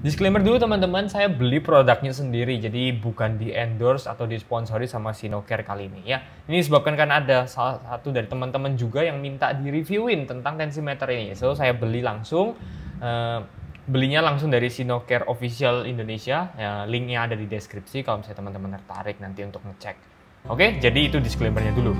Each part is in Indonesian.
Disclaimer dulu teman-teman, saya beli produknya sendiri, jadi bukan di endorse atau disponsori sama Sinocare kali ini ya. Ini disebabkan kan ada salah satu dari teman-teman juga yang minta di reviewin tentang tensimeter ini. So saya beli langsung, uh, belinya langsung dari Sinocare Official Indonesia. Ya, linknya ada di deskripsi kalau misalnya teman-teman tertarik nanti untuk ngecek. Oke, jadi itu disclaimernya dulu.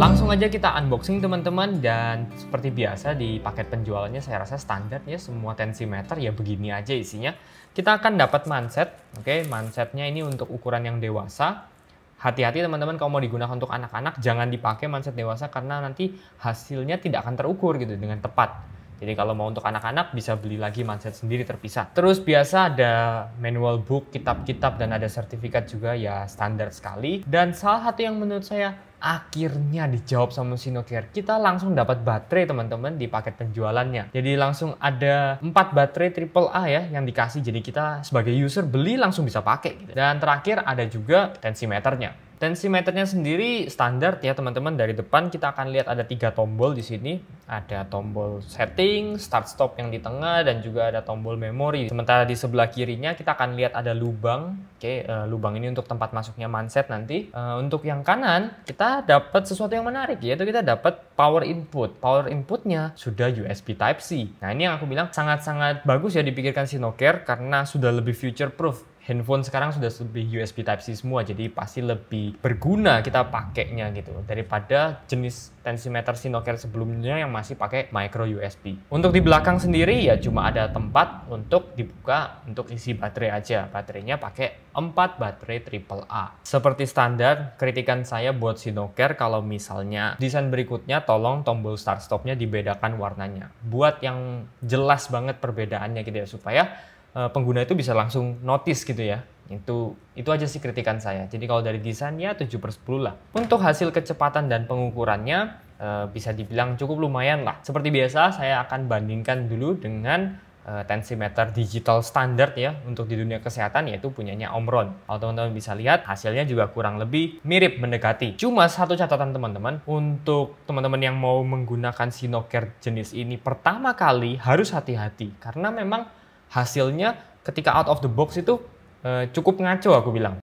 Langsung aja kita unboxing teman-teman dan seperti biasa di paket penjualannya saya rasa standar ya semua tensimeter ya begini aja isinya. Kita akan dapat manset, oke okay, mansetnya ini untuk ukuran yang dewasa. Hati-hati teman-teman kalau mau digunakan untuk anak-anak jangan dipakai manset dewasa karena nanti hasilnya tidak akan terukur gitu dengan tepat. Jadi kalau mau untuk anak-anak bisa beli lagi manset sendiri terpisah. Terus biasa ada manual book, kitab-kitab dan ada sertifikat juga ya standar sekali. Dan salah satu yang menurut saya akhirnya dijawab sama Sinocare. Kita langsung dapat baterai teman-teman di paket penjualannya. Jadi langsung ada 4 baterai A ya yang dikasih. Jadi kita sebagai user beli langsung bisa pakai. Gitu. Dan terakhir ada juga tensimeternya. Tensimeternya sendiri standar ya teman-teman. Dari depan kita akan lihat ada tiga tombol di sini. Ada tombol setting, start stop yang di tengah, dan juga ada tombol memori. Sementara di sebelah kirinya kita akan lihat ada lubang. Oke, uh, lubang ini untuk tempat masuknya manset nanti. Uh, untuk yang kanan kita dapat sesuatu yang menarik yaitu kita dapat power input. Power inputnya sudah USB Type C. Nah ini yang aku bilang sangat-sangat bagus ya dipikirkan Sinocare karena sudah lebih future proof handphone sekarang sudah lebih USB Type C semua jadi pasti lebih berguna kita pakainya gitu daripada jenis tensimeter Sinocare sebelumnya yang masih pakai micro USB. Untuk di belakang sendiri ya cuma ada tempat untuk dibuka untuk isi baterai aja. Baterainya pakai 4 baterai AAA. Seperti standar, kritikan saya buat Sinocare kalau misalnya desain berikutnya tolong tombol start stopnya dibedakan warnanya. Buat yang jelas banget perbedaannya gitu ya supaya Eh, pengguna itu bisa langsung notice gitu ya. Itu itu aja sih kritikan saya. Jadi kalau dari desainnya ya 7 per 10 lah. Untuk hasil kecepatan dan pengukurannya e, bisa dibilang cukup lumayan lah. Seperti biasa saya akan bandingkan dulu dengan eh, tensimeter digital standar ya untuk di dunia kesehatan yaitu punyanya Omron. Kalau teman-teman bisa lihat hasilnya juga kurang lebih mirip mendekati. Cuma satu catatan teman-teman untuk teman-teman yang mau menggunakan Sinocare jenis ini pertama kali harus hati-hati karena memang hasilnya ketika out of the box itu uh, cukup ngaco aku bilang.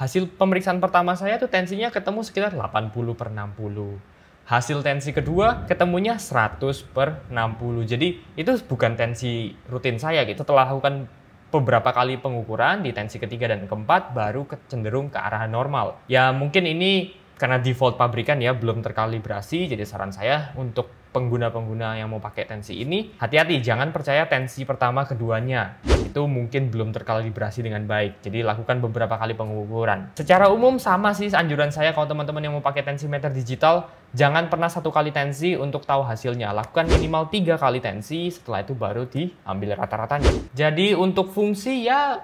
Hasil pemeriksaan pertama saya tuh tensinya ketemu sekitar 80 per 60. Hasil tensi kedua ketemunya 100 per 60. Jadi itu bukan tensi rutin saya gitu. Setelah lakukan beberapa kali pengukuran di tensi ketiga dan keempat baru cenderung ke arah normal. Ya mungkin ini karena default pabrikan ya belum terkalibrasi, jadi saran saya untuk pengguna-pengguna yang mau pakai tensi ini, hati-hati jangan percaya tensi pertama keduanya. Itu mungkin belum terkalibrasi dengan baik, jadi lakukan beberapa kali pengukuran. Secara umum sama sih anjuran saya kalau teman-teman yang mau pakai tensi meter digital, jangan pernah satu kali tensi untuk tahu hasilnya. Lakukan minimal tiga kali tensi, setelah itu baru diambil rata-ratanya. Jadi untuk fungsi ya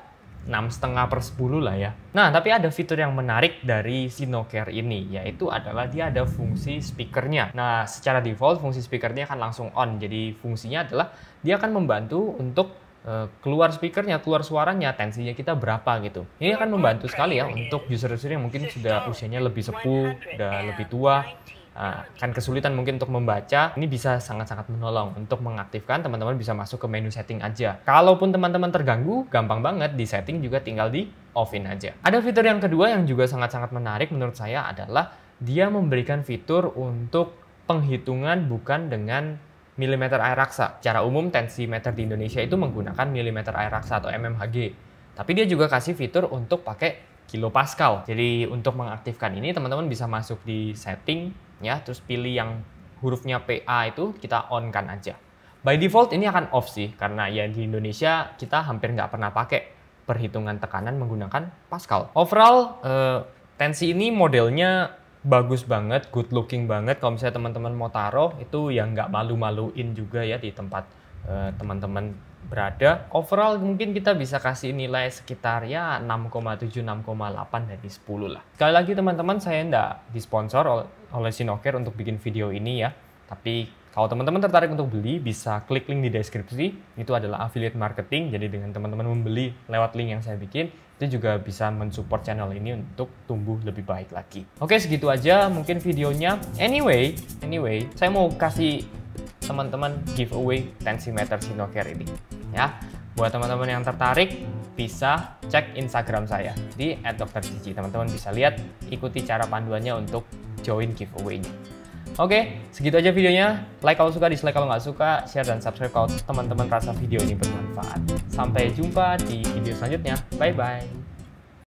6,5 per 10 lah ya. Nah, tapi ada fitur yang menarik dari Sinocare ini, yaitu adalah dia ada fungsi speakernya. Nah, secara default fungsi speakernya akan langsung on, jadi fungsinya adalah dia akan membantu untuk eh, keluar speakernya, keluar suaranya, tensinya kita berapa gitu. Ini akan membantu sekali ya untuk user-user yang mungkin sudah usianya lebih sepuh, sudah lebih tua, akan ah, kesulitan mungkin untuk membaca, ini bisa sangat-sangat menolong untuk mengaktifkan teman-teman bisa masuk ke menu setting aja. Kalaupun teman-teman terganggu, gampang banget di setting juga tinggal di offin aja. Ada fitur yang kedua yang juga sangat-sangat menarik menurut saya adalah dia memberikan fitur untuk penghitungan bukan dengan milimeter air raksa. cara umum tensimeter di Indonesia itu menggunakan milimeter air raksa atau mmHg. Tapi dia juga kasih fitur untuk pakai kilopascal. Jadi untuk mengaktifkan ini teman-teman bisa masuk di setting ya, terus pilih yang hurufnya PA itu kita on kan aja. By default ini akan off sih karena ya di Indonesia kita hampir nggak pernah pakai perhitungan tekanan menggunakan pascal. Overall eh, tensi ini modelnya bagus banget, good looking banget. Kalau misalnya teman-teman mau taruh itu ya nggak malu-maluin juga ya di tempat Eh, teman-teman berada. Overall mungkin kita bisa kasih nilai sekitar ya 6,7, 6,8 dari 10 lah. Sekali lagi teman-teman saya nggak disponsor oleh, oleh untuk bikin video ini ya. Tapi kalau teman-teman tertarik untuk beli bisa klik link di deskripsi. Itu adalah affiliate marketing. Jadi dengan teman-teman membeli lewat link yang saya bikin itu juga bisa mensupport channel ini untuk tumbuh lebih baik lagi. Oke segitu aja mungkin videonya. Anyway, anyway, saya mau kasih teman-teman giveaway tensimeter Sinocare ini. Ya, buat teman-teman yang tertarik bisa cek Instagram saya di @doktercici. Teman-teman bisa lihat ikuti cara panduannya untuk join giveaway ini Oke, segitu aja videonya. Like kalau suka, dislike kalau nggak suka, share dan subscribe kalau teman-teman rasa video ini bermanfaat. Sampai jumpa di video selanjutnya. Bye-bye.